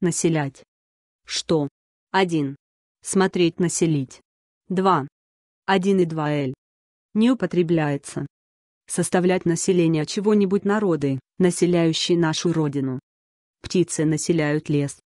населять. Что? 1. Смотреть населить. 2. 1 и 2 л. Не употребляется. Составлять население чего-нибудь народы, населяющие нашу родину. Птицы населяют лес,